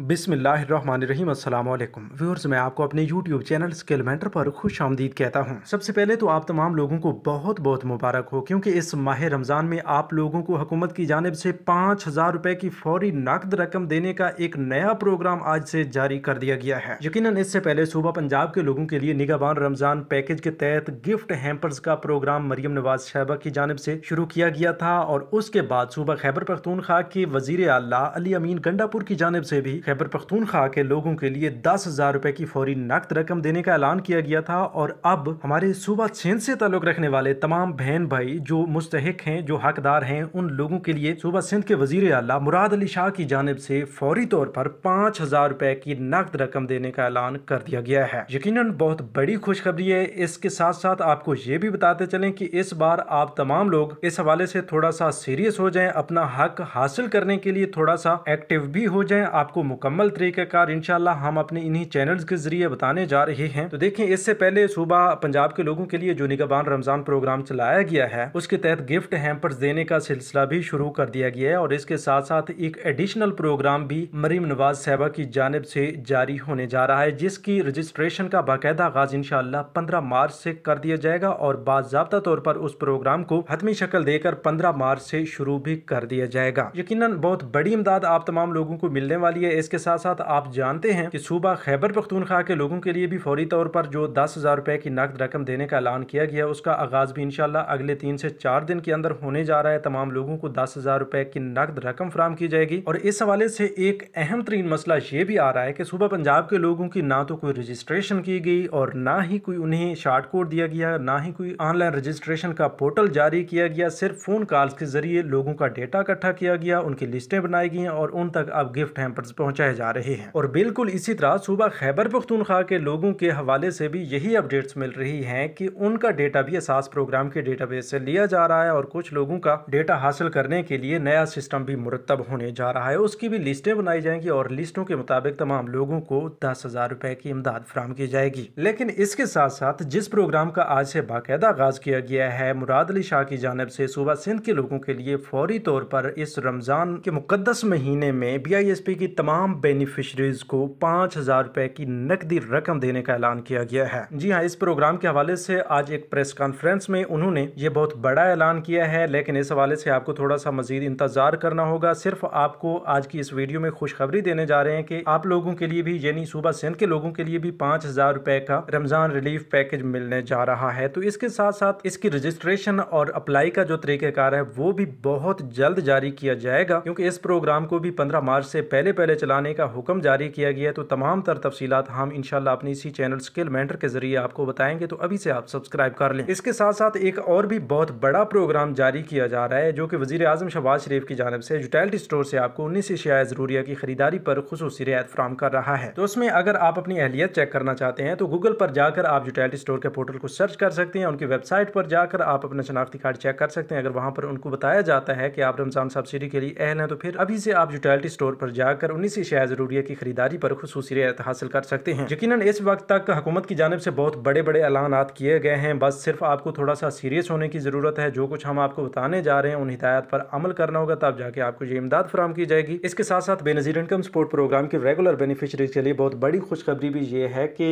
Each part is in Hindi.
बिसमीम अल्लाम व्यूअर्स मैं आपको अपने YouTube चैनल स्किल मेंटर पर खुश आमदीद कहता हूँ सबसे पहले तो आप तमाम लोगों को बहुत बहुत मुबारक हो क्योंकि इस माह रमज़ान में आप लोगों को हुकूमत की जानब से पाँच हज़ार रुपये की फौरी नकद रकम देने का एक नया प्रोग्राम आज से जारी कर दिया गया है यकीन इससे पहले सुबह पंजाब के लोगों के लिए निगाबान रमज़ान पैकेज के तहत गिफ्ट हैम्पर्स का प्रोग्राम मरीम नवाज शहबा की जानब से शुरू किया गया था और उसके बाद सुबह खैबर पख्तूनखा के वजीर अला अली अमीन गंडापुर की जानब से भी खैबर पख्तूनखा के लोगों के लिए दस हज़ार रुपए की फौरी नकद रकम देने का ऐलान किया गया था और अब हमारे सूबा सिंध से ताल्लुक़ रखने वाले तमाम बहन भाई जो मुस्तक हैं जो हकदार हैं उन लोगों के लिए सूबा सिंध के वजीर अला मुराद अली शाह की जानब से फौरी तौर पर पाँच हज़ार रुपए की नकद रकम देने का ऐलान कर दिया गया है यकीन बहुत बड़ी खुशखबरी है इसके साथ साथ आपको ये भी बताते चले की इस बार आप तमाम लोग इस हवाले से थोड़ा सा सीरियस हो जाए अपना हक हासिल करने के लिए थोड़ा सा एक्टिव भी हो जाए आपको मुकम्मल तरीके कार इनशाला हम अपने इन्हीं चैनल्स के जरिए बताने जा रहे हैं तो देखें इससे पहले सुबह पंजाब के लोगों के लिए जो निगबान रमजान प्रोग्राम चलाया गया है उसके तहत गिफ्ट हैम्पर्स देने का सिलसिला भी शुरू कर दिया गया है और इसके साथ साथ एक एडिशनल प्रोग्राम भी मरीम नवाज साहबा की जानब से जारी होने जा रहा है जिसकी रजिस्ट्रेशन का बाकायदा आगाज इनशाला पंद्रह मार्च से कर दिया जाएगा और बाबा तौर पर उस प्रोग्राम को हतमी शक्ल देकर पंद्रह मार्च से शुरू भी कर दिया जाएगा यकीन बहुत बड़ी इमदाद आप तमाम लोगों को मिलने वाली है इसके साथ साथ आप जानते हैं कि सूबा खैबर पख्तूनखा के लोगों के लिए भी फौरी तौर पर जो दस हज़ार रुपए की नकद रकम देने का ऐलान किया गया उसका आगाज़ भी इनशाला अगले तीन से चार दिन के अंदर होने जा रहा है तमाम लोगों को दस हज़ार रुपए की नकद रकम फराम की जाएगी और इस हवाले से एक अहम तरीन मसला ये भी आ रहा है कि सूबा पंजाब के लोगों की ना तो कोई रजिस्ट्रेशन की गई और ना ही कोई उन्हें शार्ट कोड दिया गया ना ही कोई ऑनलाइन रजिस्ट्रेशन का पोर्टल जारी किया गया सिर्फ फ़ोन कॉल्स के ज़रिए लोगों का डेटा इकट्ठा किया गया उनकी लिस्टें बनाई गई और उन तक अब गिफ्ट हैम्पर्स पहुँच पहुंचाए जा रहे हैं और बिल्कुल इसी तरह सूबा खैबर पख्तूनख्वा के लोगों के हवाले से भी यही अपडेट्स मिल रही हैं कि उनका डेटा भी एहसास प्रोग्राम के डेटाबेस से लिया जा रहा है और कुछ लोगों का डेटा हासिल करने के लिए नया सिस्टम भी मुरतब होने जा रहा है उसकी भी लिस्टें बनाई जाएंगी और लिस्टों के मुताबिक तमाम लोगों को दस हजार रुपए की इमदाद फराम की जाएगी लेकिन इसके साथ साथ जिस प्रोग्राम का आज से बाकायदा आगाज किया गया है मुराद अली शाह की जानब से सूबा सिंध के लोगों के लिए फौरी तौर पर इस रमजान के मुकदस महीने में बी आई एस पी की तमाम तमाम बेनिफिशरीज को पाँच हज़ार रुपये की नकदी रकम देने का ऐलान किया गया है जी हाँ इस प्रोग्राम के हवाले से आज एक प्रेस कॉन्फ्रेंस में उन्होंने ये बहुत बड़ा ऐलान किया है लेकिन इस हवाले से आपको थोड़ा सा मजीद इंतजार करना होगा सिर्फ आपको आज की इस वीडियो में खुशखबरी देने जा रहे हैं कि आप लोगों के लिए भी यानी सूबा सिंध के लोगों के लिए भी पाँच हज़ार रुपये का रमज़ान रिलीफ पैकेज मिलने जा रहा है तो इसके साथ साथ इसकी रजिस्ट्रेशन और अप्लाई का जो तरीकेकार है वो भी बहुत जल्द जारी किया जाएगा क्योंकि इस प्रोग्राम को भी पंद्रह मार्च से पहले पहले चला चलाने का हुक्म जारी किया गया है तो तमाम तर तफसीत हम इन अपनी इसी चैनल स्किल मेंटर के जरिए आपको बताएंगे तो अभी से आप सब्सक्राइब कर लें इसके साथ साथ एक और भी बहुत बड़ा प्रोग्राम जारी किया जा रहा है जो कि वजी अजम शहबाज शरीफ की जानब से जुटैल्टी स्टोर से आपको उन्नीस अशिया ज़रूरिया की खरीदारी पर खसूस रियायत फ्राम कर रहा है तो उसमें अगर आप अपनी अहलियत चेक करना चाहते हैं तो गूगल पर जाकर आप जुटैल्टी स्टोर के पोर्टल को सर्च कर सकते हैं उनकी वेबसाइट पर जाकर आप अपना शनाख्ती कार्ड चेक कर सकते हैं अगर वहाँ पर उनको बताया जाता है कि आप रमजान सब्सिडी के लिए अहल हैं तो फिर अभी से आप जुटैल्टी स्टोर पर जाकर उन्नीस ऐसी शायद ज़रूरी है की खरीदारी पर खसूस रियायत हासिल कर सकते हैं यकीन इस वक्त तक हुकूमत की जानब से बहुत बड़े बड़े ऐलान किए गए हैं बस सिर्फ आपको थोड़ा सा सीरियस होने की ज़रूरत है जो कुछ हम आपको बताने जा रहे हैं उन हिदायत पर अमल करना होगा तब जाके आपको ये इमदाद फराम की जाएगी इसके साथ साथ बेनजीर इनकम सपोर्ट प्रोग्राम की रेगुलर बेनिफिशरीज के लिए बहुत बड़ी खुशखबरी भी ये है कि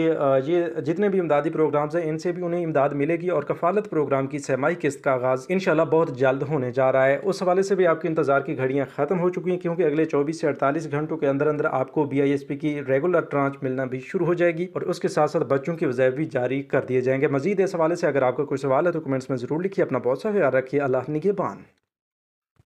ये जितने भी इमदादी प्रोग्राम्स हैं इनसे भी उन्हें इमदाद मिलेगी और कफालत प्रोग्राम की सहमाही किस्त का आगाज़ इनशाला बहुत जल्द होने जा रहा है उस हवाले से भी आपके इंतजार की घड़ियाँ ख़त्म हो चुकी हैं क्योंकि अगले चौबीस से अड़तालीस घंटों के अंदर अंदर आपको बी की रेगुलर ट्रांच मिलना भी शुरू हो जाएगी और उसके साथ साथ बच्चों की वजह भी जारी कर दिए जाएंगे मजीद इस हवाले से अगर आपका कोई सवाल है तो कमेंट्स में ज़रूर लिखिए अपना बहुत सा ख्याल रखिए अल्लाह निगेबान